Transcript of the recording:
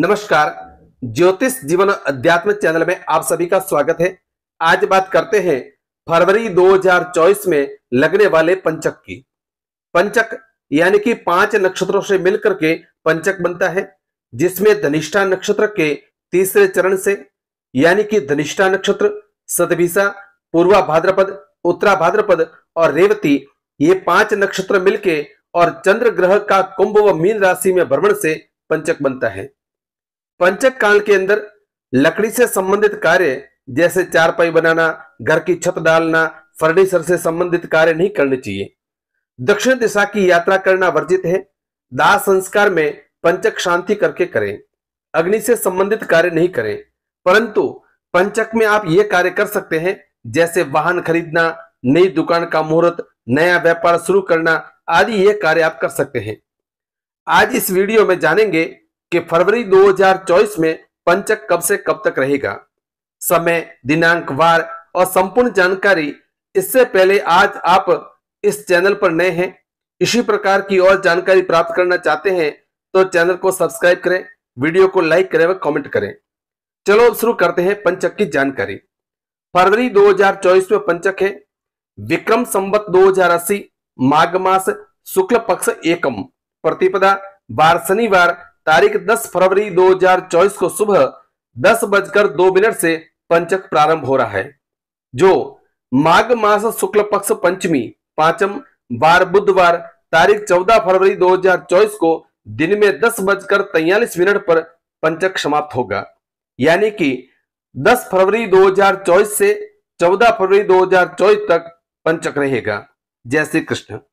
नमस्कार ज्योतिष जीवन अध्यात्म चैनल में आप सभी का स्वागत है आज बात करते हैं फरवरी 2024 में लगने वाले पंचक की पंचक यानी कि पांच नक्षत्रों से मिलकर के पंचक बनता है जिसमें धनिष्ठा नक्षत्र के तीसरे चरण से यानी कि धनिष्ठा नक्षत्र सतभिसा पूर्वा भाद्रपद उत्तरा भाद्रपद और रेवती ये पांच नक्षत्र मिलके और चंद्र ग्रह का कुंभ व मीन राशि में भ्रमण से पंचक बनता है पंचक काल के अंदर लकड़ी से संबंधित कार्य जैसे चारपाई बनाना घर की छत डालना फर्नीचर से संबंधित कार्य नहीं करने चाहिए दक्षिण दिशा की यात्रा करना वर्जित है दाह संस्कार में पंचक शांति करके करें अग्नि से संबंधित कार्य नहीं करें परंतु पंचक में आप ये कार्य कर सकते हैं जैसे वाहन खरीदना नई दुकान का मुहूर्त नया व्यापार शुरू करना आदि ये कार्य आप कर सकते हैं आज इस वीडियो में जानेंगे कि फरवरी 2024 में पंचक कब से कब तक रहेगा समय दिनांक वार और संपूर्ण जानकारी इससे पहले आज आप इस चैनल पर नए हैं इसी प्रकार की और जानकारी प्राप्त करना चाहते हैं तो चैनल को सब्सक्राइब करें वीडियो को लाइक करें व कमेंट करें चलो अब शुरू करते हैं पंचक की जानकारी फरवरी 2024 में पंचक है विक्रम हजार अस्सी माघ मास शुक्ल पक्ष एकम प्रतिपदा बार शनिवार तारीख 10 फरवरी 2024 को सुबह दस बजकर दो मिनट से पंचक प्रारंभ हो रहा है जो माघ मास शुक्ल पक्ष पंचमी पांचम बार बुधवार तारीख 14 फरवरी 2024 को दिन में दस बजकर तैयलीस मिनट पर पंचक समाप्त होगा यानी कि 10 फरवरी 2024 से 14 फरवरी 2024 तक पंचक रहेगा जय श्री कृष्ण